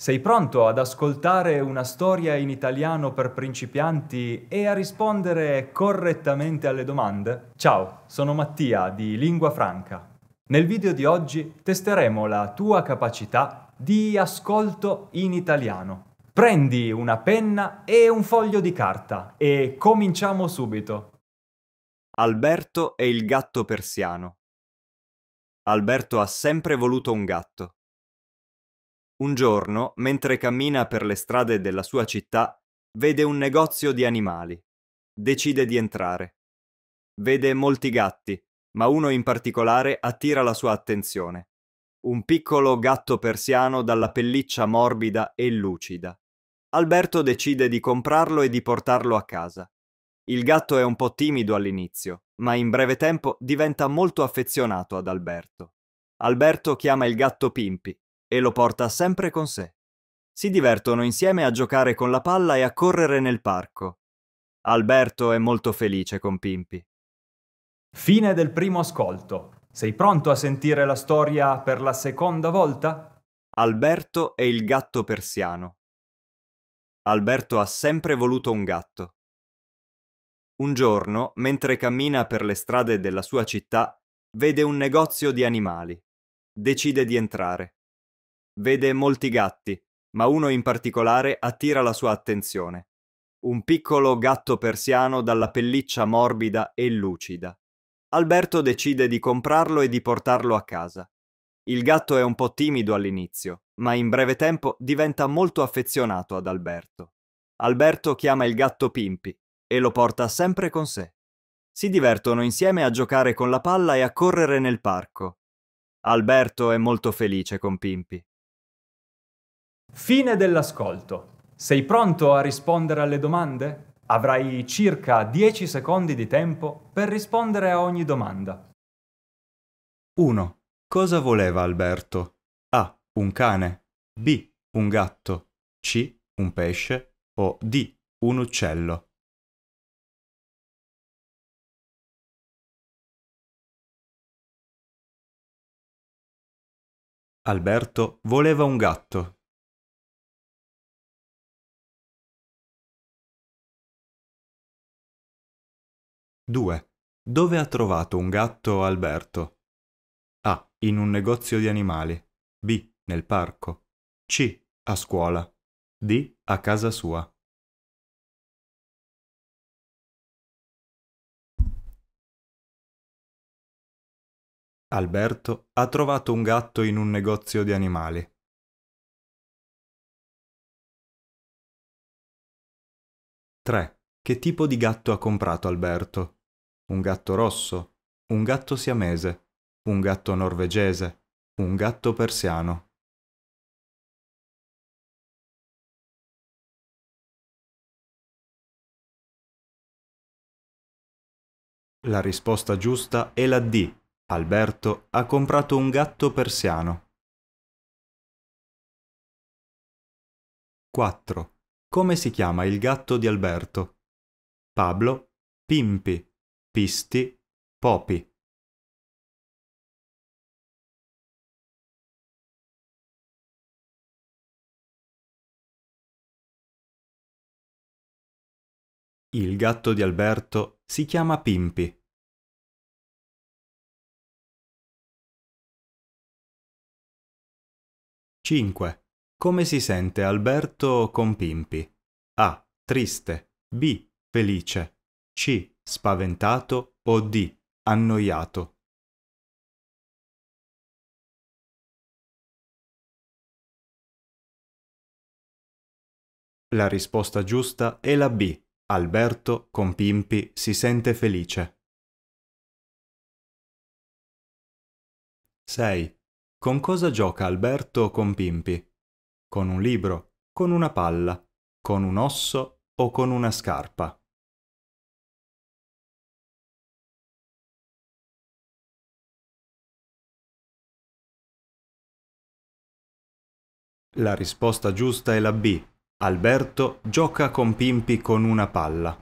Sei pronto ad ascoltare una storia in italiano per principianti e a rispondere correttamente alle domande? Ciao, sono Mattia di Lingua Franca. Nel video di oggi testeremo la tua capacità di ascolto in italiano. Prendi una penna e un foglio di carta e cominciamo subito. Alberto e il gatto persiano. Alberto ha sempre voluto un gatto. Un giorno, mentre cammina per le strade della sua città, vede un negozio di animali. Decide di entrare. Vede molti gatti, ma uno in particolare attira la sua attenzione. Un piccolo gatto persiano dalla pelliccia morbida e lucida. Alberto decide di comprarlo e di portarlo a casa. Il gatto è un po' timido all'inizio, ma in breve tempo diventa molto affezionato ad Alberto. Alberto chiama il gatto Pimpi e lo porta sempre con sé. Si divertono insieme a giocare con la palla e a correre nel parco. Alberto è molto felice con Pimpi. Fine del primo ascolto. Sei pronto a sentire la storia per la seconda volta? Alberto e il gatto persiano. Alberto ha sempre voluto un gatto. Un giorno, mentre cammina per le strade della sua città, vede un negozio di animali. Decide di entrare. Vede molti gatti, ma uno in particolare attira la sua attenzione. Un piccolo gatto persiano dalla pelliccia morbida e lucida. Alberto decide di comprarlo e di portarlo a casa. Il gatto è un po' timido all'inizio, ma in breve tempo diventa molto affezionato ad Alberto. Alberto chiama il gatto Pimpi e lo porta sempre con sé. Si divertono insieme a giocare con la palla e a correre nel parco. Alberto è molto felice con Pimpi. Fine dell'ascolto. Sei pronto a rispondere alle domande? Avrai circa 10 secondi di tempo per rispondere a ogni domanda. 1. Cosa voleva Alberto? A. Un cane. B. Un gatto. C. Un pesce. O D. Un uccello. Alberto voleva un gatto. 2. Dove ha trovato un gatto Alberto? A. In un negozio di animali. B. Nel parco. C. A scuola. D. A casa sua. Alberto ha trovato un gatto in un negozio di animali. Tre. Che tipo di gatto ha comprato Alberto? un gatto rosso, un gatto siamese, un gatto norvegese, un gatto persiano. La risposta giusta è la D. Alberto ha comprato un gatto persiano. 4. Come si chiama il gatto di Alberto? Pablo Pimpi. Pisti, Popi. Il gatto di Alberto si chiama Pimpi. Cinque. Come si sente Alberto con Pimpi? A. Triste. B. Felice. C spaventato o D. annoiato. La risposta giusta è la B. Alberto, con Pimpi, si sente felice. 6. Con cosa gioca Alberto con Pimpi? Con un libro, con una palla, con un osso o con una scarpa? La risposta giusta è la B. Alberto gioca con Pimpi con una palla.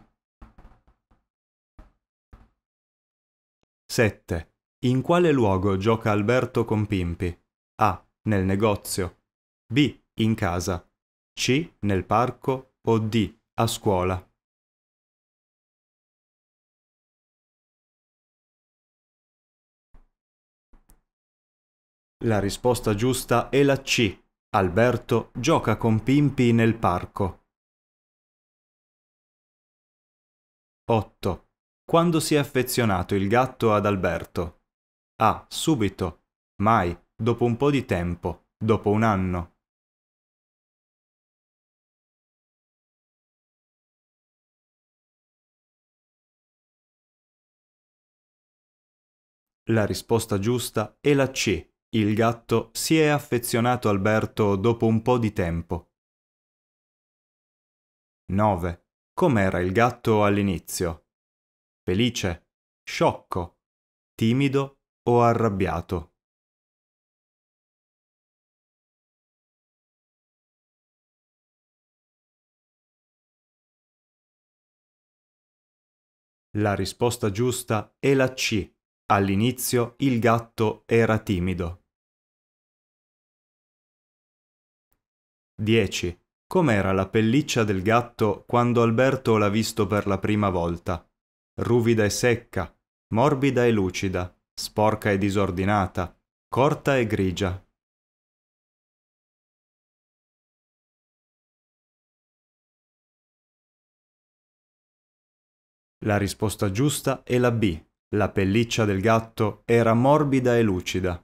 7. In quale luogo gioca Alberto con Pimpi? A. Nel negozio. B. In casa. C. Nel parco. O D. A scuola. La risposta giusta è la C. Alberto gioca con Pimpi nel parco. 8. Quando si è affezionato il gatto ad Alberto? A. Ah, subito. Mai. Dopo un po' di tempo. Dopo un anno. La risposta giusta è la C. Il gatto si è affezionato al Berto dopo un po' di tempo. 9. Com'era il gatto all'inizio? Felice, sciocco, timido o arrabbiato? La risposta giusta è la C. All'inizio il gatto era timido. 10. Com'era la pelliccia del gatto quando Alberto l'ha visto per la prima volta? Ruvida e secca, morbida e lucida, sporca e disordinata, corta e grigia. La risposta giusta è la B, la pelliccia del gatto era morbida e lucida.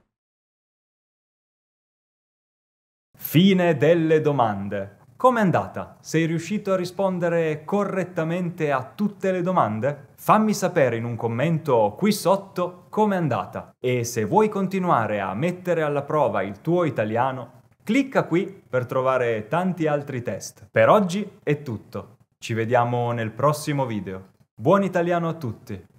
Fine delle domande. Com'è andata? Sei riuscito a rispondere correttamente a tutte le domande? Fammi sapere in un commento qui sotto com'è andata. E se vuoi continuare a mettere alla prova il tuo italiano, clicca qui per trovare tanti altri test. Per oggi è tutto. Ci vediamo nel prossimo video. Buon italiano a tutti!